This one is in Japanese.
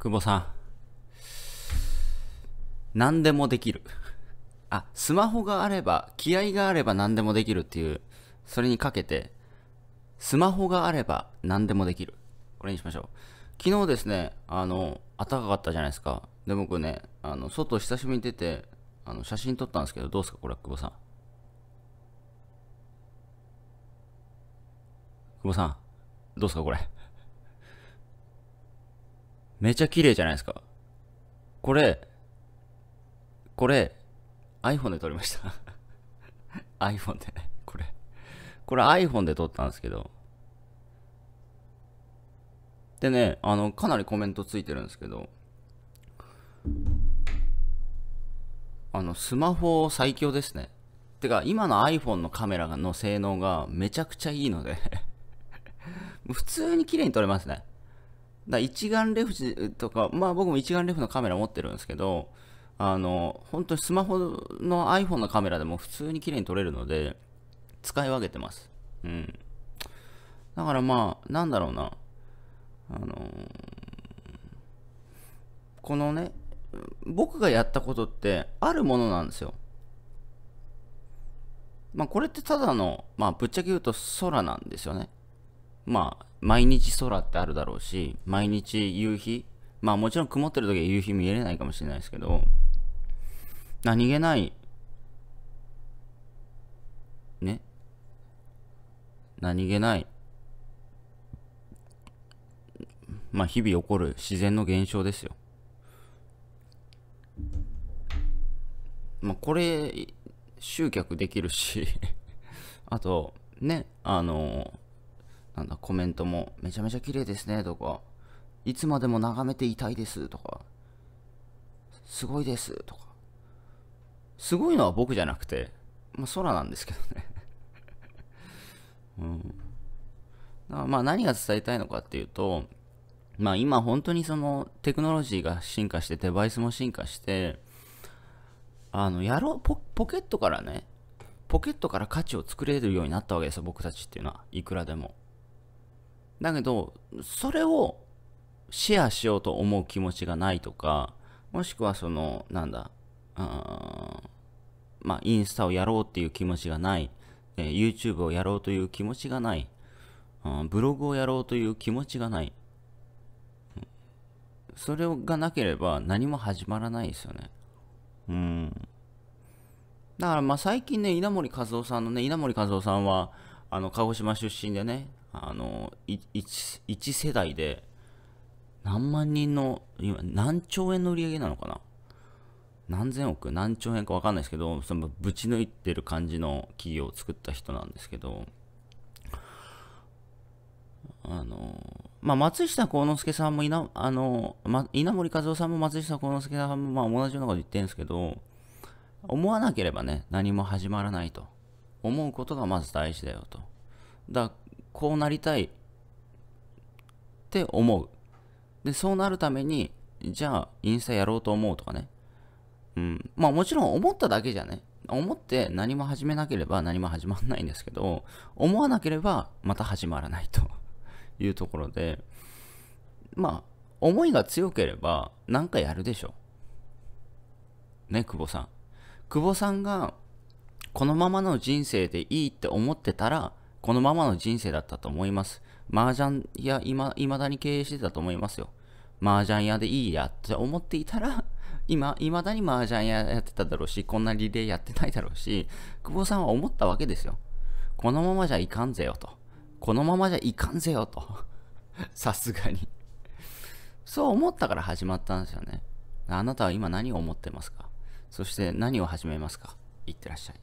久保さん。何でもできる。あ、スマホがあれば、気合があれば何でもできるっていう、それにかけて、スマホがあれば何でもできる。これにしましょう。昨日ですね、あの、暖かかったじゃないですか。で、僕ね、あの、外久しぶりに出て、あの、写真撮ったんですけど、どうですかこれ、久保さん。久保さん、どうですかこれ。めちゃ綺麗じゃないですか。これ、これ、iPhone で撮りました iPhone でね、これ。これ iPhone で撮ったんですけど。でね、あの、かなりコメントついてるんですけど、あの、スマホ最強ですね。てか、今の iPhone のカメラの性能がめちゃくちゃいいので 普通に綺麗に撮れますね。だ一眼レフとか、まあ僕も一眼レフのカメラ持ってるんですけど、あの、本当にスマホの iPhone のカメラでも普通に綺麗に撮れるので、使い分けてます。うん。だからまあ、なんだろうな。あのこのね、僕がやったことってあるものなんですよ。まあこれってただの、まあぶっちゃけ言うと空なんですよね。まあ、毎日空ってあるだろうし、毎日夕日、まあもちろん曇ってる時は夕日見えないかもしれないですけど、何気ない、ね。何気ない、まあ日々起こる自然の現象ですよ。まあこれ、集客できるし あと、ね、あのなんだ、コメントも、めちゃめちゃ綺麗ですね、とか、いつまでも眺めていたいです、とか、すごいです、とか。すごいのは僕じゃなくて、まあ、空なんですけどね うん。だからまあ何が伝えたいのかっていうと、まあ今本当にそのテクノロジーが進化して、デバイスも進化して、あの、やろう、ポポケットからね、ポケットから価値を作れるようになったわけですよ、僕たちっていうのは。いくらでも。だけど、それをシェアしようと思う気持ちがないとか、もしくはその、なんだ、あまあ、インスタをやろうっていう気持ちがない、えー、YouTube をやろうという気持ちがない、ブログをやろうという気持ちがない。それがなければ何も始まらないですよね。うん。だからまあ最近ね、稲森和夫さんのね、稲森和夫さんは、あの、鹿児島出身でね、あの一、一世代で何万人の今何兆円の売り上げなのかな何千億何兆円か分かんないですけどそのぶち抜いてる感じの企業を作った人なんですけどあのまあ、松下幸之助さんも稲あの、ま、稲森和夫さんも松下幸之助さんもまあ同じようなこと言ってるんですけど思わなければね何も始まらないと思うことがまず大事だよとだこうなりたいって思う。で、そうなるために、じゃあ、インスタやろうと思うとかね。うん。まあもちろん思っただけじゃね。思って何も始めなければ何も始まんないんですけど、思わなければまた始まらないと いうところで、まあ、思いが強ければ何かやるでしょう。ね、久保さん。久保さんがこのままの人生でいいって思ってたら、このままの人生だったと思います。麻雀屋、いま、未だに経営してたと思いますよ。麻雀屋でいいやって思っていたら、今、未だに麻雀屋やってただろうし、こんなリレーやってないだろうし、久保さんは思ったわけですよ。このままじゃいかんぜよと。このままじゃいかんぜよと。さすがにそう思ったから始まったんですよね。あなたは今何を思ってますかそして何を始めますかいってらっしゃい。